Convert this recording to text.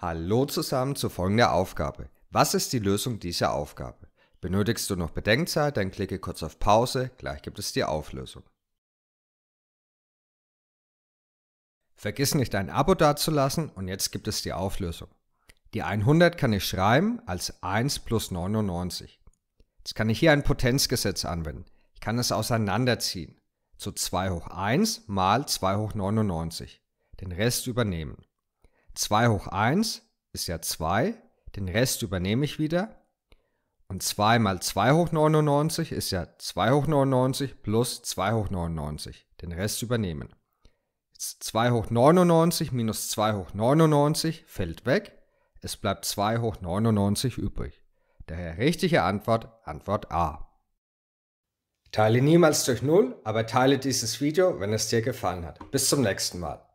Hallo zusammen zu folgender Aufgabe. Was ist die Lösung dieser Aufgabe? Benötigst du noch Bedenkzeit, dann klicke kurz auf Pause, gleich gibt es die Auflösung. Vergiss nicht ein Abo dazulassen und jetzt gibt es die Auflösung. Die 100 kann ich schreiben als 1 plus 99. Jetzt kann ich hier ein Potenzgesetz anwenden. Ich kann es auseinanderziehen. Zu 2 hoch 1 mal 2 hoch 99. Den Rest übernehmen. 2 hoch 1 ist ja 2, den Rest übernehme ich wieder. Und 2 mal 2 hoch 99 ist ja 2 hoch 99 plus 2 hoch 99, den Rest übernehmen. 2 hoch 99 minus 2 hoch 99 fällt weg, es bleibt 2 hoch 99 übrig. Daher richtige Antwort, Antwort A. Teile niemals durch 0, aber teile dieses Video, wenn es dir gefallen hat. Bis zum nächsten Mal.